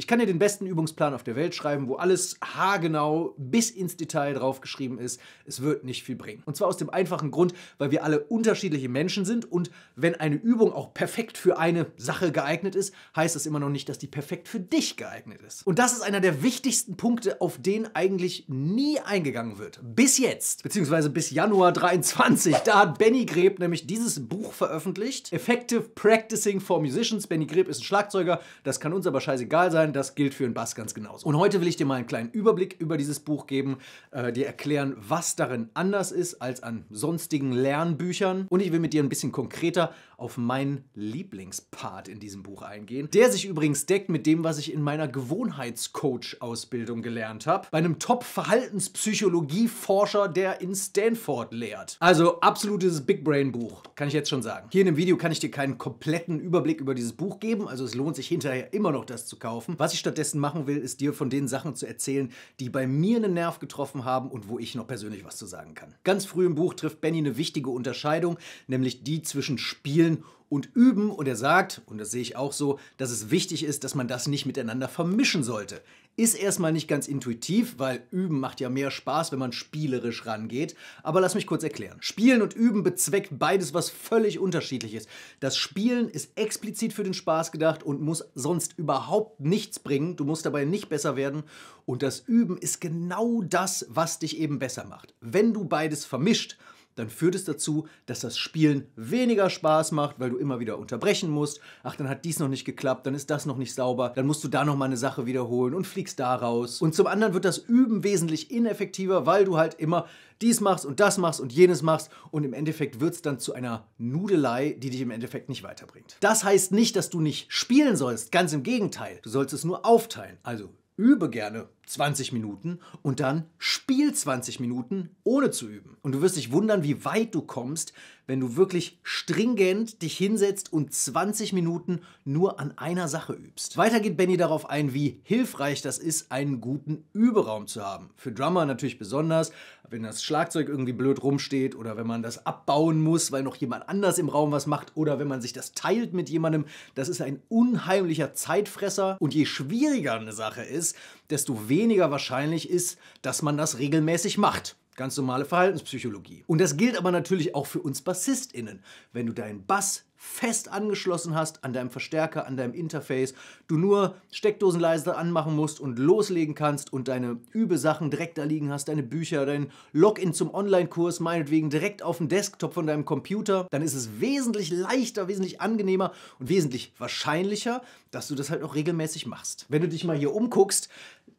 Ich kann dir den besten Übungsplan auf der Welt schreiben, wo alles haargenau bis ins Detail draufgeschrieben ist. Es wird nicht viel bringen. Und zwar aus dem einfachen Grund, weil wir alle unterschiedliche Menschen sind und wenn eine Übung auch perfekt für eine Sache geeignet ist, heißt das immer noch nicht, dass die perfekt für dich geeignet ist. Und das ist einer der wichtigsten Punkte, auf den eigentlich nie eingegangen wird. Bis jetzt, beziehungsweise bis Januar 23. Da hat Benny Greb nämlich dieses Buch veröffentlicht. Effective Practicing for Musicians. Benny Greb ist ein Schlagzeuger. Das kann uns aber scheißegal sein erklären. Das gilt für den Bass ganz genauso. Und heute will ich dir mal einen kleinen Überblick über dieses Buch geben, äh, dir erklären, was darin anders ist als an sonstigen Lernbüchern. Und ich will mit dir ein bisschen konkreter auf meinen Lieblingspart in diesem Buch eingehen, der sich übrigens deckt mit dem, was ich in meiner Gewohnheitscoach-Ausbildung gelernt habe, bei einem Top-Verhaltenspsychologie-Forscher, der in Stanford lehrt. Also absolutes Big Brain-Buch, kann ich jetzt schon sagen. Hier in dem Video kann ich dir keinen kompletten Überblick über dieses Buch geben, also es lohnt sich hinterher immer noch das zu kaufen. Was ich stattdessen machen will, ist dir von den Sachen zu erzählen, die bei mir einen Nerv getroffen haben und wo ich noch persönlich was zu sagen kann. Ganz früh im Buch trifft Benny eine wichtige Unterscheidung, nämlich die zwischen Spielen handeln und üben und er sagt, und das sehe ich auch so, dass es wichtig ist, dass man das nicht miteinander vermischen sollte. Ist erstmal nicht ganz intuitiv, weil üben macht ja mehr Spaß, wenn man spielerisch rangeht, aber lass mich kurz erklären. Spielen und üben bezweckt beides was völlig unterschiedlich ist. Das Spielen ist explizit für den Spaß gedacht und muss sonst überhaupt nichts bringen, du musst dabei nicht besser werden und das Üben ist genau das, was dich eben besser macht. Wenn du beides vermischt, dann führt es dazu, dass das Spielen weniger Spaß macht, weil du immer wieder unterbrechen musst. Ach, dann hat dies noch nicht geklappt, dann ist das noch nicht sauber, dann musst du da noch mal eine Sache wiederholen und fliegst da raus. Und zum anderen wird das Üben wesentlich ineffektiver, weil du halt immer dies machst und das machst und jenes machst und im Endeffekt wird es dann zu einer Nudelei, die dich im Endeffekt nicht weiterbringt. Das heißt nicht, dass du nicht spielen sollst, ganz im Gegenteil. Du sollst es nur aufteilen. Also übe gerne 20 Minuten und dann spiel 20 Minuten ohne zu üben. Und du wirst dich wundern, wie weit du kommst, wenn du wirklich stringent dich hinsetzt und 20 Minuten nur an einer Sache übst. Weiter geht Benny darauf ein, wie hilfreich das ist, einen guten Überraum zu haben. Für Drummer natürlich besonders, wenn das Schlagzeug irgendwie blöd rumsteht oder wenn man das abbauen muss, weil noch jemand anders im Raum was macht oder wenn man sich das teilt mit jemandem. Das ist ein unheimlicher Zeitfresser und je schwieriger eine Sache ist, desto weniger weniger wahrscheinlich ist, dass man das regelmäßig macht. Ganz normale Verhaltenspsychologie. Und das gilt aber natürlich auch für uns BassistInnen. Wenn du deinen Bass fest angeschlossen hast an deinem Verstärker, an deinem Interface, du nur Steckdosenleiste anmachen musst und loslegen kannst und deine Übesachen direkt da liegen hast, deine Bücher, dein Login zum Online-Kurs, meinetwegen direkt auf dem Desktop von deinem Computer, dann ist es wesentlich leichter, wesentlich angenehmer und wesentlich wahrscheinlicher, dass du das halt auch regelmäßig machst. Wenn du dich mal hier umguckst,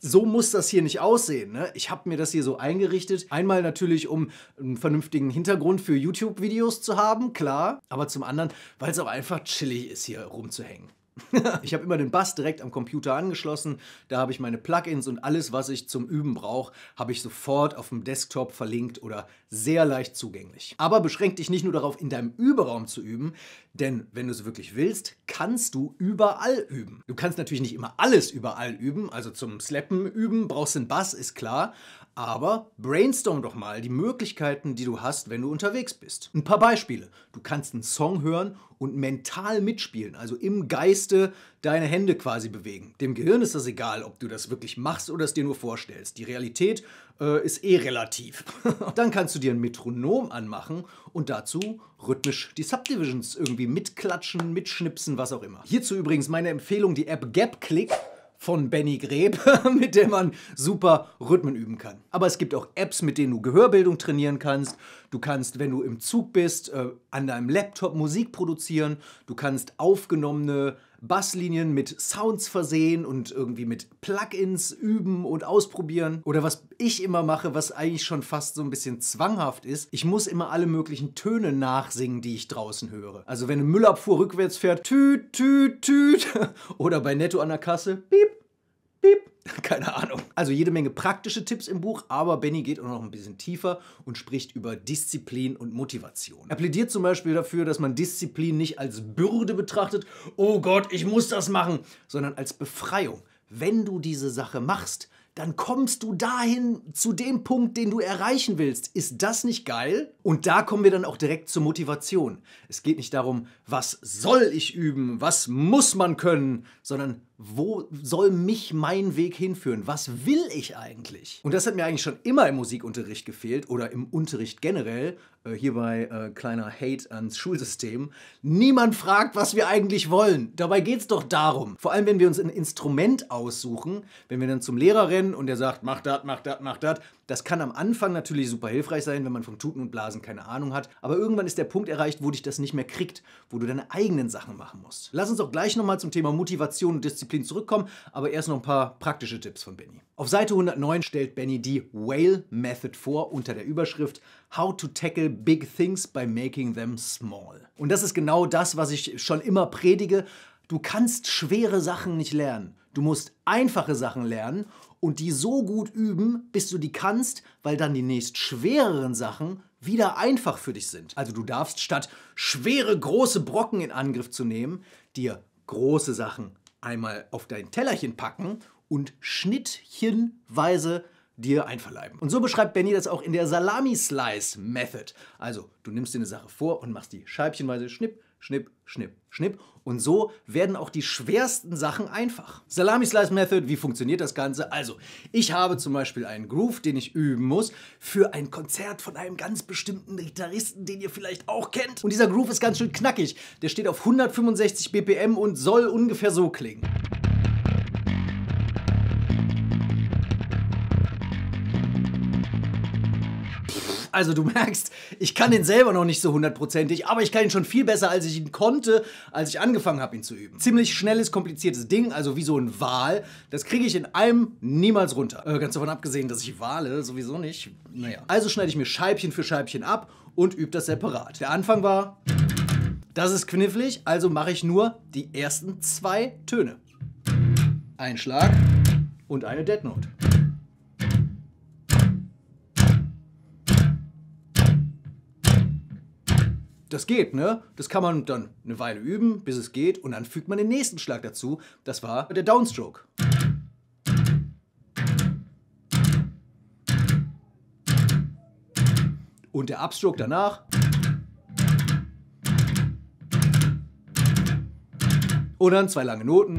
so muss das hier nicht aussehen. Ne? Ich habe mir das hier so eingerichtet. Einmal natürlich, um einen vernünftigen Hintergrund für YouTube-Videos zu haben, klar. Aber zum anderen, weil es auch einfach chillig ist, hier rumzuhängen. ich habe immer den Bass direkt am Computer angeschlossen. Da habe ich meine Plugins und alles, was ich zum Üben brauche, habe ich sofort auf dem Desktop verlinkt oder sehr leicht zugänglich. Aber beschränk dich nicht nur darauf, in deinem Überraum zu üben, denn wenn du es wirklich willst, kannst du überall üben. Du kannst natürlich nicht immer alles überall üben, also zum Slappen üben brauchst du einen Bass, ist klar, aber brainstorm doch mal die Möglichkeiten, die du hast, wenn du unterwegs bist. Ein paar Beispiele. Du kannst einen Song hören und mental mitspielen, also im Geiste deine Hände quasi bewegen. Dem Gehirn ist das egal, ob du das wirklich machst oder es dir nur vorstellst. Die Realität äh, ist eh relativ. Dann kannst du dir ein Metronom anmachen und dazu rhythmisch die Subdivisions irgendwie mitklatschen, mitschnipsen, was auch immer. Hierzu übrigens meine Empfehlung, die App GapClick von Benny Greb, mit der man super Rhythmen üben kann. Aber es gibt auch Apps, mit denen du Gehörbildung trainieren kannst. Du kannst, wenn du im Zug bist, äh, an deinem Laptop Musik produzieren. Du kannst aufgenommene Basslinien mit Sounds versehen und irgendwie mit Plugins üben und ausprobieren. Oder was ich immer mache, was eigentlich schon fast so ein bisschen zwanghaft ist, ich muss immer alle möglichen Töne nachsingen, die ich draußen höre. Also wenn eine Müllabfuhr rückwärts fährt, tüt, tüt, tüt. Oder bei Netto an der Kasse, piep, Piep. Keine Ahnung. Also jede Menge praktische Tipps im Buch, aber Benny geht auch noch ein bisschen tiefer und spricht über Disziplin und Motivation. Er plädiert zum Beispiel dafür, dass man Disziplin nicht als Bürde betrachtet, oh Gott, ich muss das machen, sondern als Befreiung. Wenn du diese Sache machst, dann kommst du dahin zu dem Punkt, den du erreichen willst. Ist das nicht geil? Und da kommen wir dann auch direkt zur Motivation. Es geht nicht darum, was soll ich üben, was muss man können, sondern wo soll mich mein Weg hinführen? Was will ich eigentlich? Und das hat mir eigentlich schon immer im Musikunterricht gefehlt oder im Unterricht generell. Äh, hierbei äh, kleiner Hate ans Schulsystem. Niemand fragt, was wir eigentlich wollen. Dabei geht es doch darum. Vor allem, wenn wir uns ein Instrument aussuchen, wenn wir dann zum Lehrer rennen und der sagt, mach dat, mach dat, mach dat, das kann am Anfang natürlich super hilfreich sein, wenn man von Tuten und Blasen keine Ahnung hat, aber irgendwann ist der Punkt erreicht, wo dich das nicht mehr kriegt, wo du deine eigenen Sachen machen musst. Lass uns auch gleich nochmal zum Thema Motivation und Disziplin zurückkommen, aber erst noch ein paar praktische Tipps von Benny. Auf Seite 109 stellt Benny die Whale Method vor unter der Überschrift How to tackle big things by making them small. Und das ist genau das, was ich schon immer predige. Du kannst schwere Sachen nicht lernen. Du musst einfache Sachen lernen und die so gut üben, bis du die kannst, weil dann die nächst schwereren Sachen wieder einfach für dich sind. Also du darfst statt schwere große Brocken in Angriff zu nehmen, dir große Sachen einmal auf dein Tellerchen packen und schnittchenweise dir einverleiben. Und so beschreibt Benny das auch in der Salami Slice Method. Also, du nimmst dir eine Sache vor und machst die scheibchenweise schnipp, Schnipp, Schnipp, Schnipp. Und so werden auch die schwersten Sachen einfach. Salami Slice Method, wie funktioniert das Ganze? Also, ich habe zum Beispiel einen Groove, den ich üben muss für ein Konzert von einem ganz bestimmten Gitarristen, den ihr vielleicht auch kennt. Und dieser Groove ist ganz schön knackig. Der steht auf 165 BPM und soll ungefähr so klingen. Also du merkst, ich kann den selber noch nicht so hundertprozentig, aber ich kann ihn schon viel besser, als ich ihn konnte, als ich angefangen habe, ihn zu üben. Ziemlich schnelles, kompliziertes Ding, also wie so ein Wal. Das kriege ich in einem niemals runter. Äh, ganz davon abgesehen, dass ich Wale sowieso nicht. Naja. Also schneide ich mir Scheibchen für Scheibchen ab und übe das separat. Der Anfang war... Das ist knifflig, also mache ich nur die ersten zwei Töne. Ein Schlag und eine Dead Note. das geht, ne? Das kann man dann eine Weile üben, bis es geht und dann fügt man den nächsten Schlag dazu. Das war der Downstroke. Und der Upstroke danach. Und dann zwei lange Noten.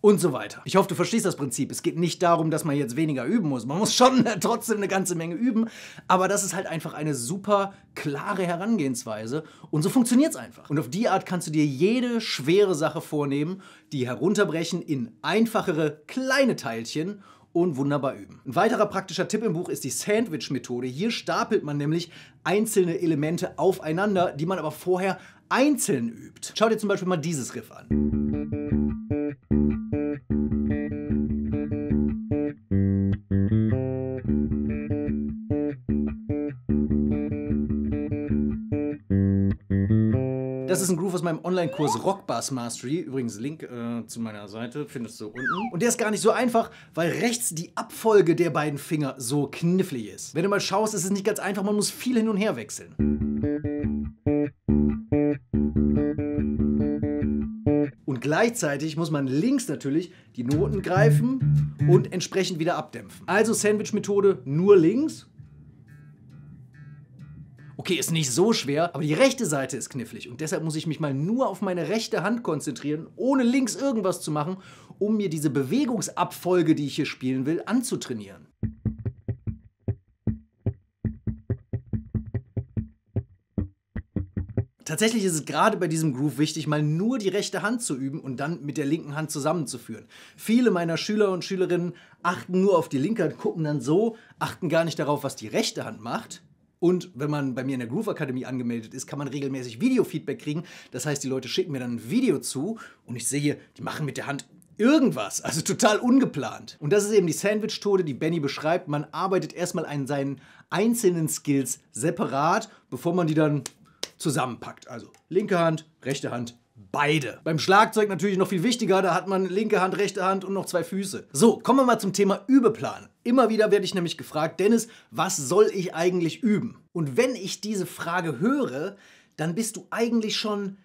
und so weiter. Ich hoffe, du verstehst das Prinzip. Es geht nicht darum, dass man jetzt weniger üben muss. Man muss schon trotzdem eine ganze Menge üben, aber das ist halt einfach eine super klare Herangehensweise und so funktioniert es einfach. Und auf die Art kannst du dir jede schwere Sache vornehmen, die herunterbrechen in einfachere kleine Teilchen und wunderbar üben. Ein weiterer praktischer Tipp im Buch ist die Sandwich-Methode. Hier stapelt man nämlich einzelne Elemente aufeinander, die man aber vorher einzeln übt. Schau dir zum Beispiel mal dieses Riff an. Citizen Groove aus meinem Online-Kurs Rockbass Mastery. Übrigens, Link äh, zu meiner Seite findest du unten. Und der ist gar nicht so einfach, weil rechts die Abfolge der beiden Finger so knifflig ist. Wenn du mal schaust, ist es nicht ganz einfach, man muss viel hin und her wechseln. Und gleichzeitig muss man links natürlich die Noten greifen und entsprechend wieder abdämpfen. Also Sandwich-Methode nur links okay, ist nicht so schwer, aber die rechte Seite ist knifflig und deshalb muss ich mich mal nur auf meine rechte Hand konzentrieren, ohne links irgendwas zu machen, um mir diese Bewegungsabfolge, die ich hier spielen will, anzutrainieren. Tatsächlich ist es gerade bei diesem Groove wichtig, mal nur die rechte Hand zu üben und dann mit der linken Hand zusammenzuführen. Viele meiner Schüler und Schülerinnen achten nur auf die linke Hand, gucken dann so, achten gar nicht darauf, was die rechte Hand macht und wenn man bei mir in der Groove Akademie angemeldet ist, kann man regelmäßig Videofeedback kriegen. Das heißt, die Leute schicken mir dann ein Video zu und ich sehe, die machen mit der Hand irgendwas, also total ungeplant. Und das ist eben die Sandwich-Tode, die Benny beschreibt. Man arbeitet erstmal an seinen einzelnen Skills separat, bevor man die dann zusammenpackt. Also linke Hand, rechte Hand, beide. Beim Schlagzeug natürlich noch viel wichtiger, da hat man linke Hand, rechte Hand und noch zwei Füße. So, kommen wir mal zum Thema Übeplan. Immer wieder werde ich nämlich gefragt, Dennis, was soll ich eigentlich üben? Und wenn ich diese Frage höre, dann bist du eigentlich schon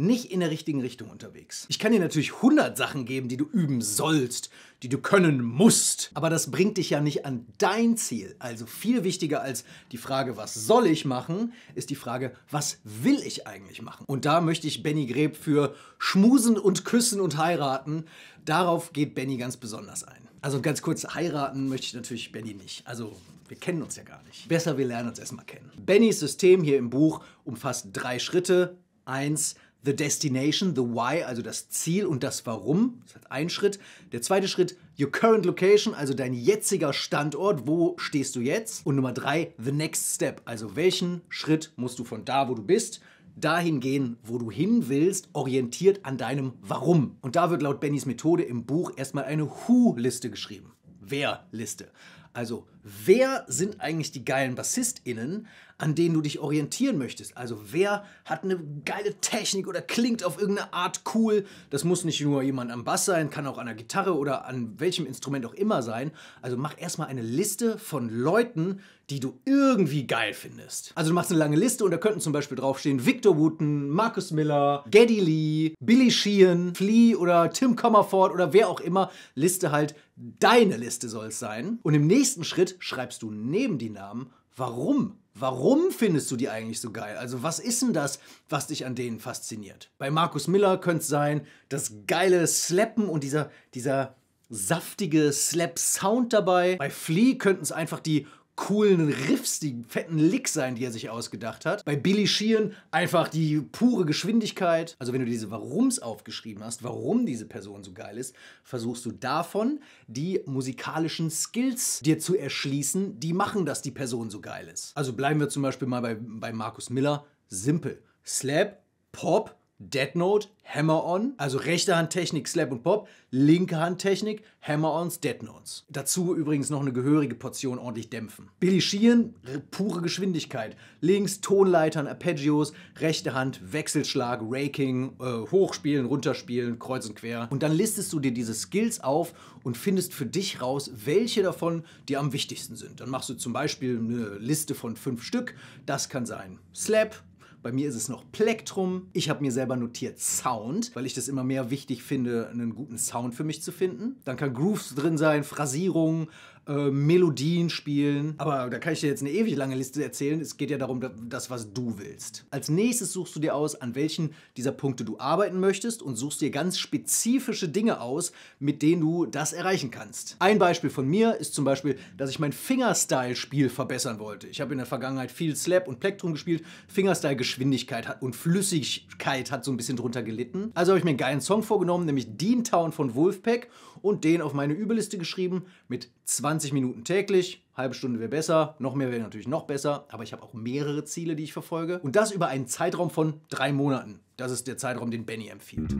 nicht in der richtigen Richtung unterwegs. Ich kann dir natürlich 100 Sachen geben, die du üben sollst, die du können musst, aber das bringt dich ja nicht an dein Ziel. Also viel wichtiger als die Frage, was soll ich machen, ist die Frage, was will ich eigentlich machen? Und da möchte ich Benny Greb für Schmusen und Küssen und Heiraten, darauf geht Benny ganz besonders ein. Also ganz kurz, heiraten möchte ich natürlich Benny nicht. Also wir kennen uns ja gar nicht. Besser, wir lernen uns erstmal kennen. Bennys System hier im Buch umfasst drei Schritte. Eins, The Destination, The Why, also das Ziel und das Warum. Das hat ein Schritt. Der zweite Schritt, Your Current Location, also dein jetziger Standort, wo stehst du jetzt? Und Nummer drei, The Next Step, also welchen Schritt musst du von da, wo du bist, dahin gehen, wo du hin willst, orientiert an deinem Warum. Und da wird laut Bennys Methode im Buch erstmal eine Who-Liste geschrieben. Wer-Liste. Also wer sind eigentlich die geilen BassistInnen, an denen du dich orientieren möchtest? Also wer hat eine geile Technik oder klingt auf irgendeine Art cool? Das muss nicht nur jemand am Bass sein, kann auch an der Gitarre oder an welchem Instrument auch immer sein. Also mach erstmal eine Liste von Leuten, die du irgendwie geil findest. Also du machst eine lange Liste und da könnten zum Beispiel draufstehen Victor Wooten, Marcus Miller, Geddy Lee, Billy Sheehan, Flea oder Tim Comerford oder wer auch immer. Liste halt, deine Liste soll es sein. Und im nächsten Schritt Schild schreibst du neben die Namen, warum? Warum findest du die eigentlich so geil? Also was ist denn das, was dich an denen fasziniert? Bei Markus Miller könnte es sein, das geile Slappen und dieser, dieser saftige Slap-Sound dabei. Bei Flea könnten es einfach die coolen Riffs, die fetten Licks sein, die er sich ausgedacht hat. Bei Billy Sheehan einfach die pure Geschwindigkeit. Also wenn du diese Warums aufgeschrieben hast, warum diese Person so geil ist, versuchst du davon die musikalischen Skills dir zu erschließen, die machen, dass die Person so geil ist. Also bleiben wir zum Beispiel mal bei, bei Markus Miller. Simpel. Slap, Pop, Dead Note, Hammer On, also rechte Handtechnik Slap und Pop, linke Handtechnik Hammer Ons, Dead Notes. Dazu übrigens noch eine gehörige Portion ordentlich dämpfen. Billy Sheehan, pure Geschwindigkeit. Links Tonleitern, Arpeggios, rechte Hand Wechselschlag, Raking, äh, hochspielen, runterspielen, kreuz und quer. Und dann listest du dir diese Skills auf und findest für dich raus, welche davon dir am wichtigsten sind. Dann machst du zum Beispiel eine Liste von fünf Stück. Das kann sein Slap, bei mir ist es noch Plektrum. Ich habe mir selber notiert Sound, weil ich das immer mehr wichtig finde, einen guten Sound für mich zu finden. Dann kann Grooves drin sein, Phrasierung, äh, Melodien spielen. Aber da kann ich dir jetzt eine ewig lange Liste erzählen. Es geht ja darum, das, was du willst. Als nächstes suchst du dir aus, an welchen dieser Punkte du arbeiten möchtest und suchst dir ganz spezifische Dinge aus, mit denen du das erreichen kannst. Ein Beispiel von mir ist zum Beispiel, dass ich mein Fingerstyle-Spiel verbessern wollte. Ich habe in der Vergangenheit viel Slap und Plektrum gespielt. Fingerstyle-Geschwindigkeit und Flüssigkeit hat so ein bisschen drunter gelitten. Also habe ich mir einen geilen Song vorgenommen, nämlich Dean Town von Wolfpack und den auf meine Übeliste geschrieben mit 20 Minuten täglich, halbe Stunde wäre besser, noch mehr wäre natürlich noch besser, aber ich habe auch mehrere Ziele, die ich verfolge. Und das über einen Zeitraum von drei Monaten. Das ist der Zeitraum, den Benny empfiehlt.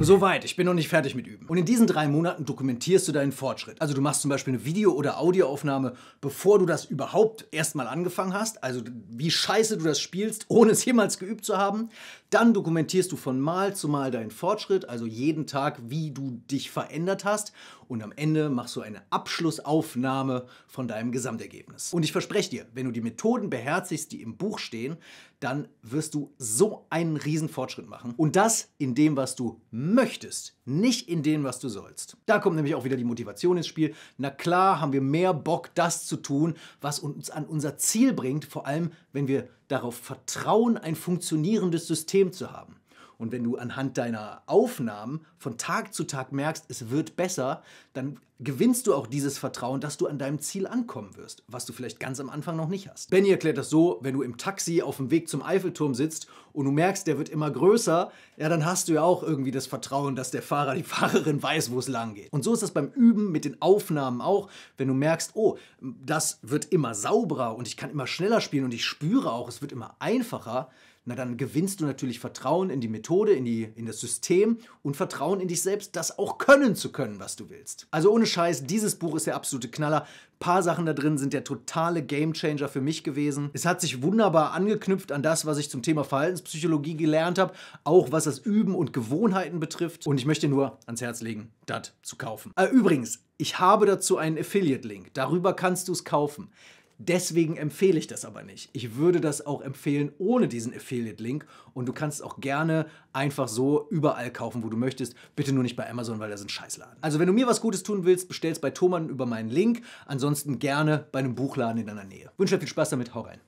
soweit, ich bin noch nicht fertig mit Üben. Und in diesen drei Monaten dokumentierst du deinen Fortschritt. Also du machst zum Beispiel eine Video- oder Audioaufnahme, bevor du das überhaupt erstmal angefangen hast. Also wie scheiße du das spielst, ohne es jemals geübt zu haben. Dann dokumentierst du von Mal zu Mal deinen Fortschritt, also jeden Tag, wie du dich verändert hast. Und am Ende machst du eine Abschlussaufnahme von deinem Gesamtergebnis. Und ich verspreche dir, wenn du die Methoden beherzigst, die im Buch stehen, dann wirst du so einen riesen Fortschritt machen. Und das in dem, was du möchtest, nicht in dem, was du sollst. Da kommt nämlich auch wieder die Motivation ins Spiel. Na klar haben wir mehr Bock, das zu tun, was uns an unser Ziel bringt, vor allem wenn wir darauf vertrauen, ein funktionierendes System zu haben. Und wenn du anhand deiner Aufnahmen von Tag zu Tag merkst, es wird besser, dann gewinnst du auch dieses Vertrauen, dass du an deinem Ziel ankommen wirst, was du vielleicht ganz am Anfang noch nicht hast. Benny erklärt das so, wenn du im Taxi auf dem Weg zum Eiffelturm sitzt und du merkst, der wird immer größer, ja, dann hast du ja auch irgendwie das Vertrauen, dass der Fahrer, die Fahrerin weiß, wo es lang geht. Und so ist das beim Üben mit den Aufnahmen auch, wenn du merkst, oh, das wird immer sauberer und ich kann immer schneller spielen und ich spüre auch, es wird immer einfacher, na dann gewinnst du natürlich Vertrauen in die Methode, in, die, in das System und Vertrauen in dich selbst, das auch können zu können, was du willst. Also ohne Scheiß, dieses Buch ist der absolute Knaller. Ein paar Sachen da drin sind der totale Gamechanger für mich gewesen. Es hat sich wunderbar angeknüpft an das, was ich zum Thema Verhaltenspsychologie gelernt habe, auch was das Üben und Gewohnheiten betrifft. Und ich möchte nur ans Herz legen, das zu kaufen. Äh, übrigens, ich habe dazu einen Affiliate-Link. Darüber kannst du es kaufen. Deswegen empfehle ich das aber nicht. Ich würde das auch empfehlen ohne diesen Affiliate-Link und du kannst es auch gerne einfach so überall kaufen, wo du möchtest. Bitte nur nicht bei Amazon, weil das ein Scheißladen. Also wenn du mir was Gutes tun willst, bestellst bei Thomann über meinen Link. Ansonsten gerne bei einem Buchladen in deiner Nähe. Ich wünsche dir viel Spaß damit, hau rein.